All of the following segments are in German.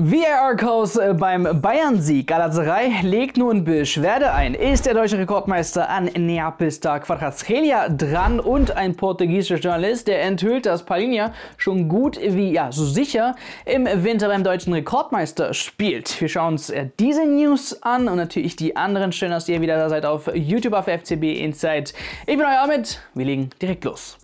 VAR-Kurs äh, beim Bayern-Sieg. Galatasaray legt nun Beschwerde ein. Ist der deutsche Rekordmeister an Neapista Quadraschelia dran und ein portugiesischer Journalist, der enthüllt, dass Palinha schon gut wie, ja, so sicher im Winter beim deutschen Rekordmeister spielt. Wir schauen uns äh, diese News an und natürlich die anderen. Schön, dass ihr wieder da seid auf YouTube auf FCB Insight. Ich bin euer Ahmed. Wir legen direkt los.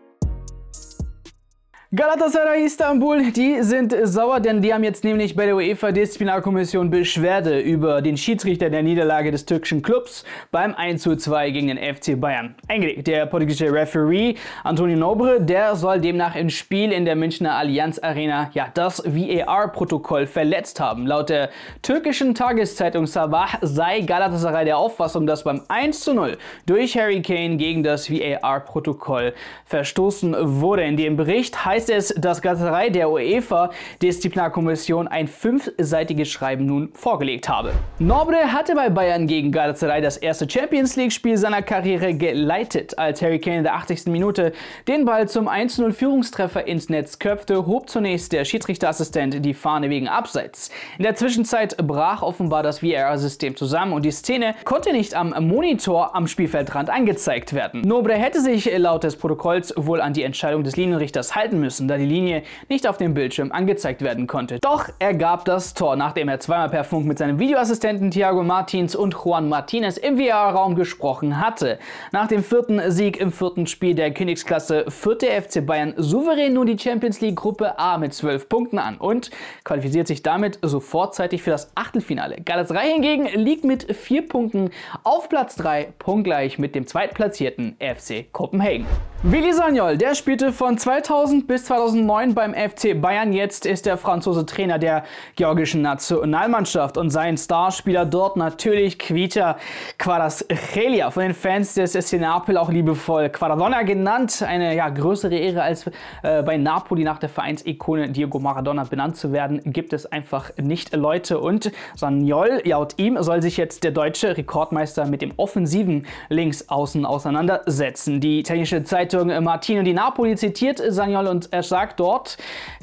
Galatasaray Istanbul, die sind sauer, denn die haben jetzt nämlich bei der UEFA Disziplinarkommission Beschwerde über den Schiedsrichter der Niederlage des türkischen Clubs beim 1 2 gegen den FC Bayern eingelegt. Der portugiesische Referee Antonio Nobre, der soll demnach im Spiel in der Münchner Allianz Arena ja das VAR-Protokoll verletzt haben. Laut der türkischen Tageszeitung Sabah sei Galatasaray der Auffassung, dass beim 1 0 durch Harry Kane gegen das VAR-Protokoll verstoßen wurde. In dem Bericht heißt heißt es, dass Gatzerei der UEFA-Disziplinarkommission ein fünfseitiges Schreiben nun vorgelegt habe. Nobre hatte bei Bayern gegen Galatasaray das erste Champions League-Spiel seiner Karriere geleitet. Als Harry Kane in der 80. Minute den Ball zum 1-0-Führungstreffer ins Netz köpfte, hob zunächst der Schiedsrichterassistent die Fahne wegen Abseits. In der Zwischenzeit brach offenbar das VR-System zusammen und die Szene konnte nicht am Monitor am Spielfeldrand angezeigt werden. Nobre hätte sich laut des Protokolls wohl an die Entscheidung des Linienrichters halten müssen müssen, da die Linie nicht auf dem Bildschirm angezeigt werden konnte. Doch er gab das Tor, nachdem er zweimal per Funk mit seinem Videoassistenten Thiago Martins und Juan Martinez im VR-Raum gesprochen hatte. Nach dem vierten Sieg im vierten Spiel der Königsklasse führte FC Bayern souverän nun die Champions League Gruppe A mit 12 Punkten an und qualifiziert sich damit sofortzeitig für das Achtelfinale. Galatasaray hingegen liegt mit 4 Punkten auf Platz 3 punktgleich mit dem zweitplatzierten FC Kopenhagen. Willi Sagnol, der spielte von 2000 bis 2009 beim FC Bayern. Jetzt ist der Franzose Trainer der georgischen Nationalmannschaft und sein Starspieler dort natürlich Kvita Quadraschelia, von den Fans des SC Neapel auch liebevoll Quadradonna genannt. Eine ja, größere Ehre als äh, bei Napoli nach der Vereinsikone Diego Maradona benannt zu werden, gibt es einfach nicht Leute. Und Sagnol, laut ihm, soll sich jetzt der deutsche Rekordmeister mit dem offensiven Linksaußen auseinandersetzen. Die technische Zeitung Zeitung äh, Martino di Napoli zitiert äh, Sagnol und er sagt dort,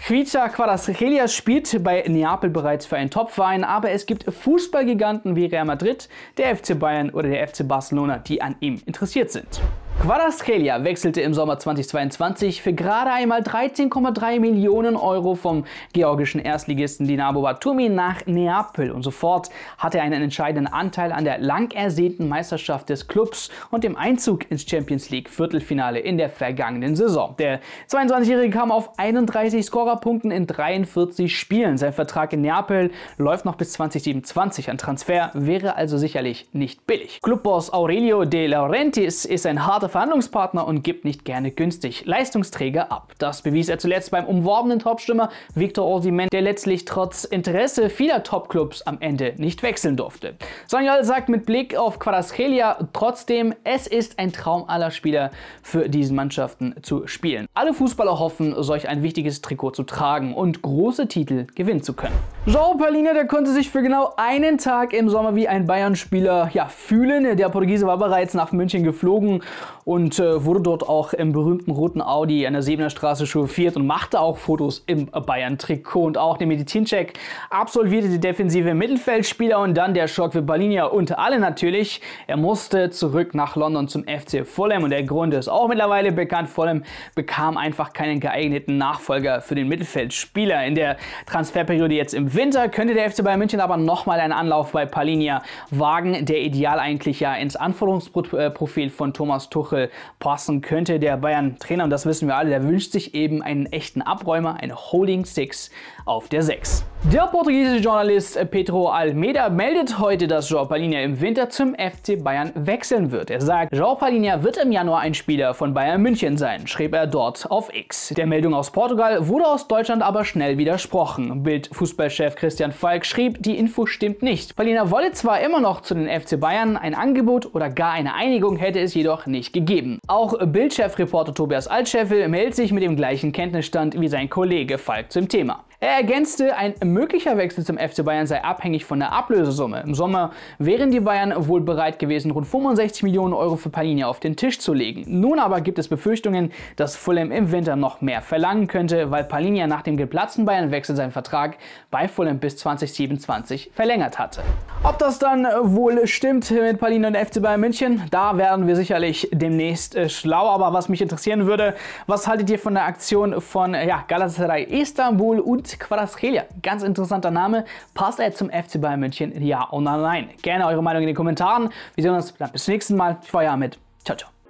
Chicha Quadrasrelia spielt bei Neapel bereits für einen Topverein, aber es gibt Fußballgiganten wie Real Madrid, der FC Bayern oder der FC Barcelona, die an ihm interessiert sind. Quadraskelia wechselte im Sommer 2022 für gerade einmal 13,3 Millionen Euro vom georgischen Erstligisten Dinamo Batumi nach Neapel und sofort hatte er einen entscheidenden Anteil an der lang ersehnten Meisterschaft des Clubs und dem Einzug ins Champions League Viertelfinale in der vergangenen Saison. Der 22-Jährige kam auf 31 Scorerpunkten in 43 Spielen. Sein Vertrag in Neapel läuft noch bis 2027. Ein Transfer wäre also sicherlich nicht billig. Clubboss Aurelio De Laurentiis ist ein harter Verhandlungspartner und gibt nicht gerne günstig Leistungsträger ab. Das bewies er zuletzt beim umworbenen Topstürmer Victor Osimhen, der letztlich trotz Interesse vieler Topclubs am Ende nicht wechseln durfte. Sanyal sagt mit Blick auf Quadraschelia trotzdem, es ist ein Traum aller Spieler, für diese Mannschaften zu spielen. Alle Fußballer hoffen, solch ein wichtiges Trikot zu tragen und große Titel gewinnen zu können. João Paulina, der konnte sich für genau einen Tag im Sommer wie ein Bayern-Spieler ja, fühlen. Der Portugiese war bereits nach München geflogen und äh, wurde dort auch im berühmten roten Audi an der Sebener Straße chauffiert und machte auch Fotos im Bayern-Trikot und auch den Medizincheck absolvierte der defensive Mittelfeldspieler und dann der Schock für Balinia und alle natürlich. Er musste zurück nach London zum FC Fulham und der Grund ist auch mittlerweile bekannt. Fulham bekam einfach keinen geeigneten Nachfolger für den Mittelfeldspieler. In der Transferperiode jetzt im Winter könnte der FC Bayern München aber nochmal einen Anlauf bei Palinia wagen, der ideal eigentlich ja ins Anforderungsprofil von Thomas Tuchel Stapel passen könnte. Der Bayern-Trainer, und das wissen wir alle, der wünscht sich eben einen echten Abräumer, eine Holding Six auf der 6. Der portugiesische Journalist Pedro Almeida meldet heute, dass João Palinha im Winter zum FC Bayern wechseln wird. Er sagt, João Palinha wird im Januar ein Spieler von Bayern München sein, schrieb er dort auf X. Der Meldung aus Portugal wurde aus Deutschland aber schnell widersprochen. Bild-Fußballchef Christian Falk schrieb, die Info stimmt nicht. Palinha wolle zwar immer noch zu den FC Bayern, ein Angebot oder gar eine Einigung hätte es jedoch nicht gegeben. Auch bild chef reporter Tobias Altscheffel meldet sich mit dem gleichen Kenntnisstand wie sein Kollege Falk zum Thema. Er ergänzte, ein möglicher Wechsel zum FC Bayern sei abhängig von der Ablösesumme. Im Sommer wären die Bayern wohl bereit gewesen, rund 65 Millionen Euro für Palini auf den Tisch zu legen. Nun aber gibt es Befürchtungen, dass Fulham im Winter noch mehr verlangen könnte, weil Palini nach dem geplatzten Bayern-Wechsel seinen Vertrag bei Fulham bis 2027 verlängert hatte. Ob das dann wohl stimmt mit Palini und FC Bayern München, da werden wir sicherlich demnächst äh, schlau. Aber was mich interessieren würde, was haltet ihr von der Aktion von ja, Galatasaray Istanbul und heißt Quadraskelia. Ganz interessanter Name. Passt er zum FC Bayern München? Ja oder nein? Gerne eure Meinung in den Kommentaren. Wir sehen uns dann bis zum nächsten Mal. Ich war ja mit. Ciao, ciao.